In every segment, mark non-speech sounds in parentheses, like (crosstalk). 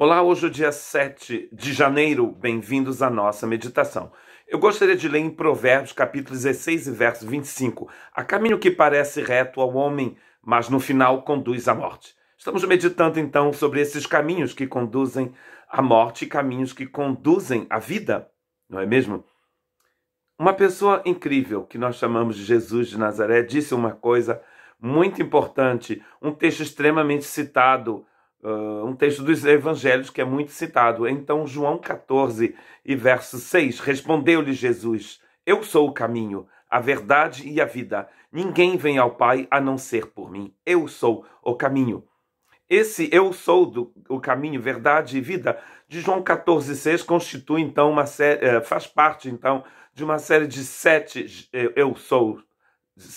Olá, hoje é dia 7 de janeiro, bem-vindos à nossa meditação. Eu gostaria de ler em Provérbios, capítulo 16 e verso 25: Há caminho que parece reto ao homem, mas no final conduz à morte. Estamos meditando então sobre esses caminhos que conduzem à morte e caminhos que conduzem à vida, não é mesmo? Uma pessoa incrível que nós chamamos de Jesus de Nazaré disse uma coisa muito importante, um texto extremamente citado um texto dos evangelhos que é muito citado. Então, João 14 e verso 6, respondeu-lhe Jesus: Eu sou o caminho, a verdade e a vida. Ninguém vem ao Pai a não ser por mim. Eu sou o caminho. Esse eu sou do, o caminho, verdade e vida de João 14,6 constitui então uma série, eh, faz parte então de uma série de sete eh, eu sou,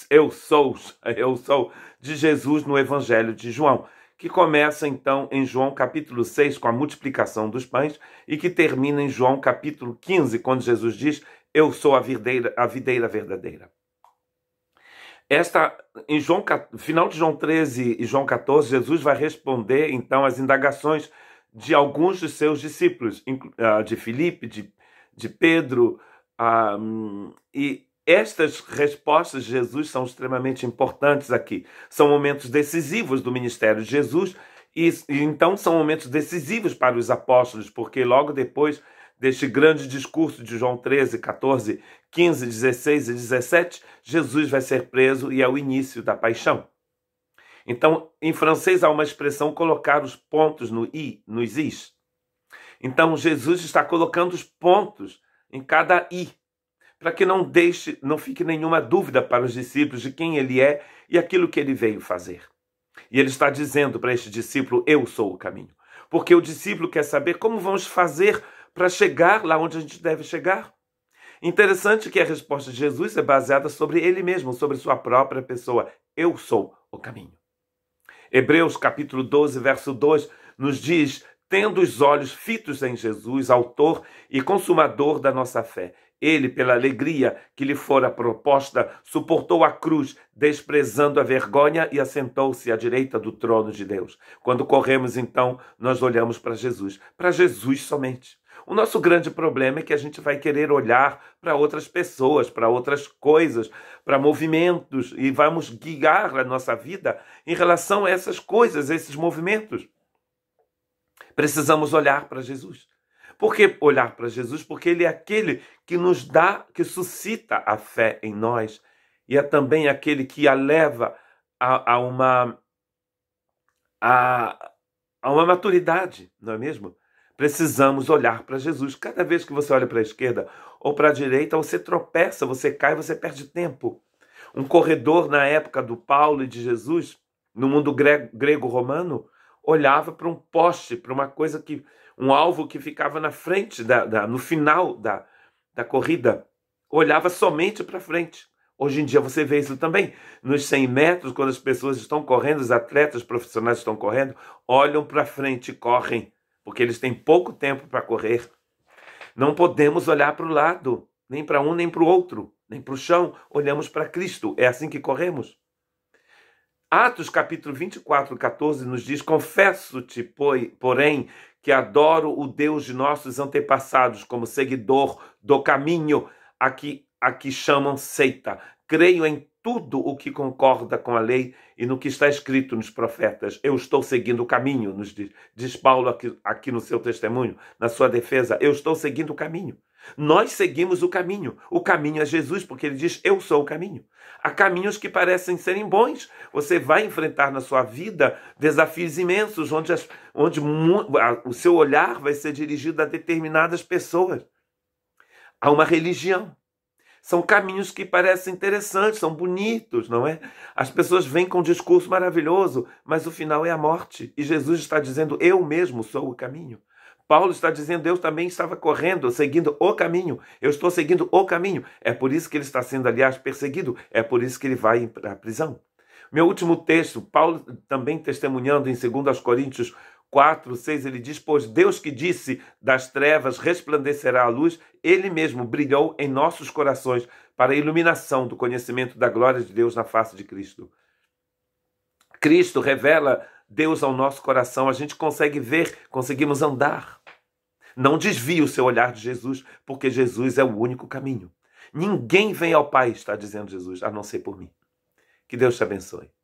eu sou, (laughs) eu sou de Jesus no Evangelho de João que começa então em João capítulo 6 com a multiplicação dos pães e que termina em João capítulo 15, quando Jesus diz: Eu sou a videira, a videira verdadeira. Esta em João final de João 13 e João 14, Jesus vai responder então às indagações de alguns de seus discípulos, ah, de Filipe, de, de Pedro, ah, um, e estas respostas de Jesus são extremamente importantes aqui. São momentos decisivos do ministério de Jesus e, e então são momentos decisivos para os apóstolos, porque logo depois deste grande discurso de João 13, 14, 15, 16 e 17, Jesus vai ser preso e é o início da paixão. Então, em francês há uma expressão colocar os pontos no i, nos is. Então, Jesus está colocando os pontos em cada i para que não deixe, não fique nenhuma dúvida para os discípulos de quem ele é e aquilo que ele veio fazer. E ele está dizendo para este discípulo: Eu sou o caminho. Porque o discípulo quer saber como vamos fazer para chegar lá onde a gente deve chegar. Interessante que a resposta de Jesus é baseada sobre ele mesmo, sobre sua própria pessoa. Eu sou o caminho. Hebreus capítulo 12, verso 2 nos diz tendo os olhos fitos em Jesus, autor e consumador da nossa fé. Ele, pela alegria que lhe fora proposta, suportou a cruz, desprezando a vergonha e assentou-se à direita do trono de Deus. Quando corremos, então, nós olhamos para Jesus, para Jesus somente. O nosso grande problema é que a gente vai querer olhar para outras pessoas, para outras coisas, para movimentos e vamos guiar a nossa vida em relação a essas coisas, a esses movimentos. Precisamos olhar para Jesus. Por que olhar para Jesus? Porque ele é aquele que nos dá, que suscita a fé em nós e é também aquele que a leva a, a uma a, a uma maturidade, não é mesmo? Precisamos olhar para Jesus. Cada vez que você olha para a esquerda ou para a direita, você tropeça, você cai, você perde tempo. Um corredor na época do Paulo e de Jesus, no mundo grego-romano, olhava para um poste, para uma coisa que. um alvo que ficava na frente, da, da no final da, da corrida. Olhava somente para frente. Hoje em dia você vê isso também. Nos 100 metros, quando as pessoas estão correndo, os atletas profissionais estão correndo, olham para frente e correm, porque eles têm pouco tempo para correr. Não podemos olhar para o lado, nem para um, nem para o outro, nem para o chão. Olhamos para Cristo. É assim que corremos. Atos capítulo 24, 14 nos diz: Confesso-te, porém, que adoro o Deus de nossos antepassados como seguidor do caminho a que, a que chamam seita. Creio em tudo o que concorda com a lei e no que está escrito nos profetas. Eu estou seguindo o caminho, nos diz, diz Paulo aqui, aqui no seu testemunho, na sua defesa. Eu estou seguindo o caminho. Nós seguimos o caminho. O caminho é Jesus, porque ele diz: Eu sou o caminho. Há caminhos que parecem serem bons. Você vai enfrentar na sua vida desafios imensos, onde, as, onde o seu olhar vai ser dirigido a determinadas pessoas, a uma religião. São caminhos que parecem interessantes, são bonitos, não é? As pessoas vêm com um discurso maravilhoso, mas o final é a morte. E Jesus está dizendo: Eu mesmo sou o caminho. Paulo está dizendo: eu também estava correndo, seguindo o caminho. Eu estou seguindo o caminho. É por isso que ele está sendo, aliás, perseguido. É por isso que ele vai para a prisão. Meu último texto, Paulo também testemunhando em 2 Coríntios 4, 6, ele diz: Pois Deus que disse, das trevas resplandecerá a luz, ele mesmo brilhou em nossos corações para a iluminação do conhecimento da glória de Deus na face de Cristo. Cristo revela Deus ao nosso coração, a gente consegue ver, conseguimos andar. Não desvie o seu olhar de Jesus, porque Jesus é o único caminho. Ninguém vem ao Pai, está dizendo Jesus, a não ser por mim. Que Deus te abençoe.